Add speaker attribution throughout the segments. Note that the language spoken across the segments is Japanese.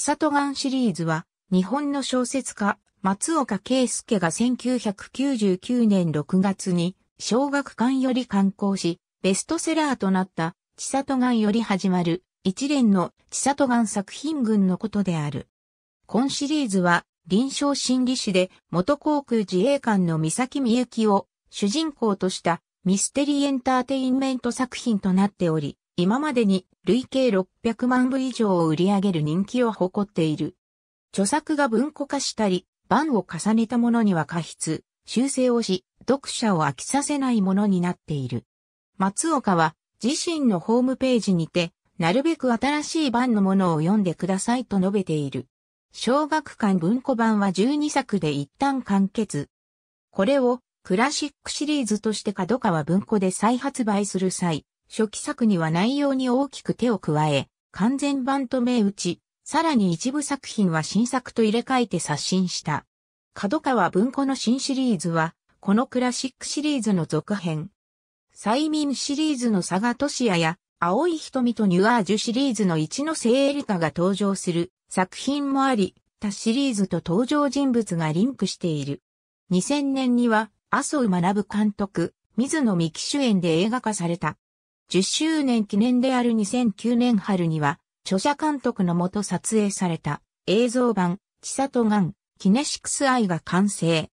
Speaker 1: 里眼シリーズは、日本の小説家、松岡圭介が1999年6月に、小学館より刊行し、ベストセラーとなった、千里眼より始まる、一連の千里眼作品群のことである。今シリーズは、臨床心理士で元航空自衛官の三崎美幸を主人公としたミステリーエンターテインメント作品となっており、今までに累計600万部以上を売り上げる人気を誇っている。著作が文庫化したり、版を重ねたものには過失、修正をし、読者を飽きさせないものになっている。松岡は自身のホームページにて、なるべく新しい版のものを読んでくださいと述べている。小学館文庫版は12作で一旦完結。これをクラシックシリーズとして角川文庫で再発売する際、初期作には内容に大きく手を加え、完全版と銘打ち、さらに一部作品は新作と入れ替えて刷新した。角川文庫の新シリーズは、このクラシックシリーズの続編。催眠シリーズの佐賀俊也や、青い瞳とニュアージュシリーズの一ノ瀬エリカが登場する作品もあり、他シリーズと登場人物がリンクしている。2000年には、麻生学監督、水野美希主演で映画化された。10周年記念である2009年春には、著者監督のもと撮影された映像版、ト里眼、キネシクスアイが完成。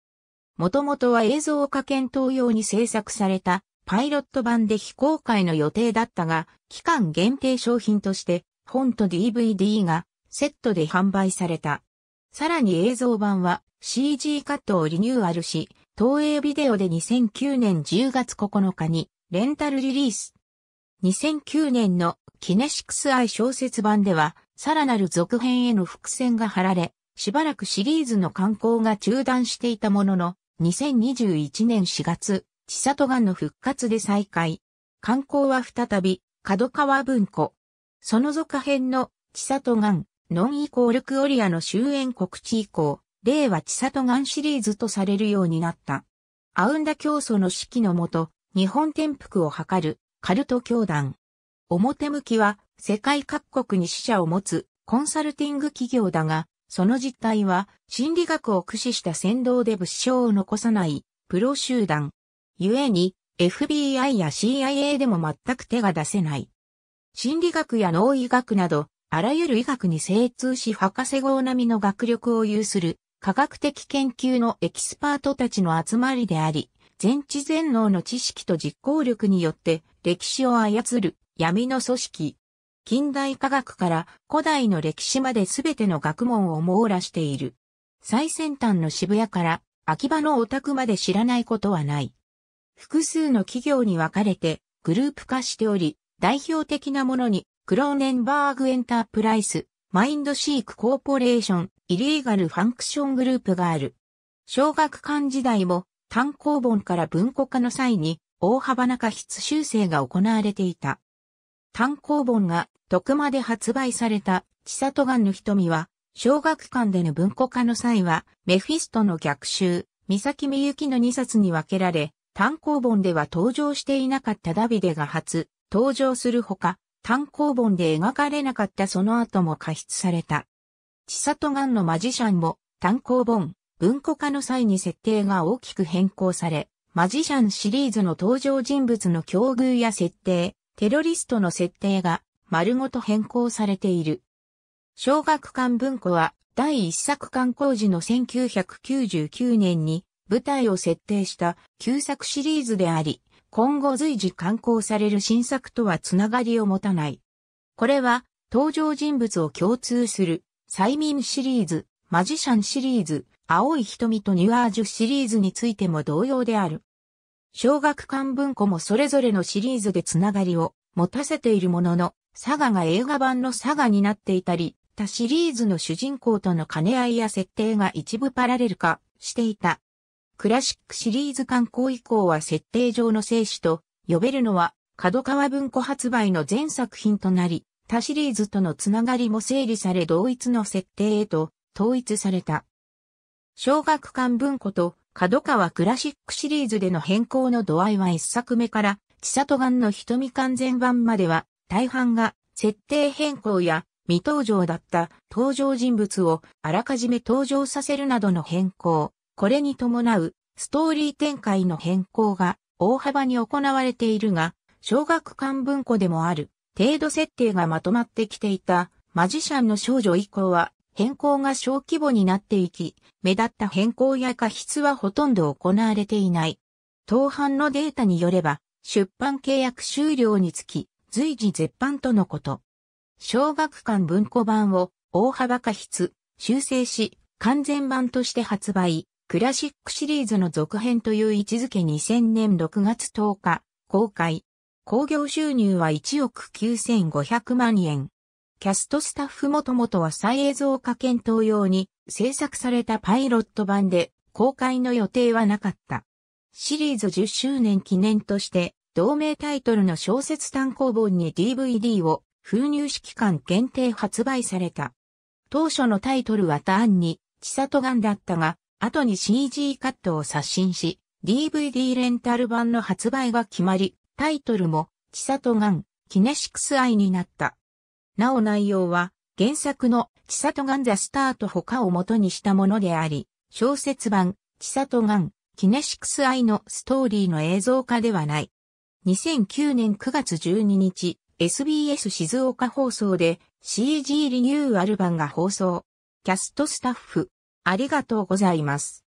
Speaker 1: もともとは映像化検討用に制作されたパイロット版で非公開の予定だったが、期間限定商品として本と DVD がセットで販売された。さらに映像版は CG カットをリニューアルし、東映ビデオで2009年10月9日にレンタルリリース。2009年のキネシクス愛小説版では、さらなる続編への伏線が張られ、しばらくシリーズの刊行が中断していたものの、2021年4月、千里がの復活で再開。刊行は再び、角川文庫。その続編の、千里がノンイコールクオリアの終焉告知以降、令和千里がシリーズとされるようになった。アウンダ競争の指揮のもと、日本転覆を図る、カルト教団。表向きは世界各国に支社を持つコンサルティング企業だが、その実態は心理学を駆使した先導で物証を残さないプロ集団。故に FBI や CIA でも全く手が出せない。心理学や脳医学など、あらゆる医学に精通し博士号並みの学力を有する科学的研究のエキスパートたちの集まりであり、全知全能の知識と実行力によって歴史を操る闇の組織。近代科学から古代の歴史まで全ての学問を網羅している。最先端の渋谷から秋葉のオタクまで知らないことはない。複数の企業に分かれてグループ化しており、代表的なものにクローネンバーグエンタープライス、マインドシークコーポレーション、イリーガルファンクショングループがある。小学館時代も単行本から文庫化の際に大幅な過失修正が行われていた。単行本が徳間で発売された千里眼の瞳は、小学館での文庫化の際は、メフィストの逆襲、三崎美幸の2冊に分けられ、単行本では登場していなかったダビデが初、登場するほか、単行本で描かれなかったその後も過失された。千里眼のマジシャンも単行本、文庫化の際に設定が大きく変更され、マジシャンシリーズの登場人物の境遇や設定、テロリストの設定が丸ごと変更されている。小学館文庫は第一作刊行時の1999年に舞台を設定した旧作シリーズであり、今後随時刊行される新作とはつながりを持たない。これは登場人物を共通する催眠シリーズマジシャンシリーズ、青い瞳とニュアージュシリーズについても同様である。小学館文庫もそれぞれのシリーズでつながりを持たせているものの、佐賀が映画版の佐賀になっていたり、他シリーズの主人公との兼ね合いや設定が一部パラレル化していた。クラシックシリーズ刊行以降は設定上の生死と呼べるのは角川文庫発売の全作品となり、他シリーズとのつながりも整理され同一の設定へと統一された。小学館文庫と角川クラシックシリーズでの変更の度合いは一作目から、千里眼の瞳完全版までは、大半が設定変更や未登場だった登場人物をあらかじめ登場させるなどの変更、これに伴うストーリー展開の変更が大幅に行われているが、小学館文庫でもある程度設定がまとまってきていたマジシャンの少女以降は変更が小規模になっていき、目立った変更や過失はほとんど行われていない。当版のデータによれば、出版契約終了につき、随時絶版とのこと。小学館文庫版を大幅過失、修正し、完全版として発売、クラシックシリーズの続編という位置づけ2000年6月10日、公開。工業収入は1億9500万円。キャストスタッフもともとは再映像化検討用に制作されたパイロット版で公開の予定はなかった。シリーズ10周年記念として同名タイトルの小説単行本に DVD を封入式間限定発売された。当初のタイトルは単に千里眼だったが、後に CG カットを刷新し、DVD レンタル版の発売が決まり、タイトルも、千里眼、キネシクス愛になった。なお内容は、原作の、トガンザスタート他を元にしたものであり、小説版、トガン、キネシクスアイのストーリーの映像化ではない。2009年9月12日、SBS 静岡放送で CG リニューアル版が放送。キャストスタッフ、ありがとうございます。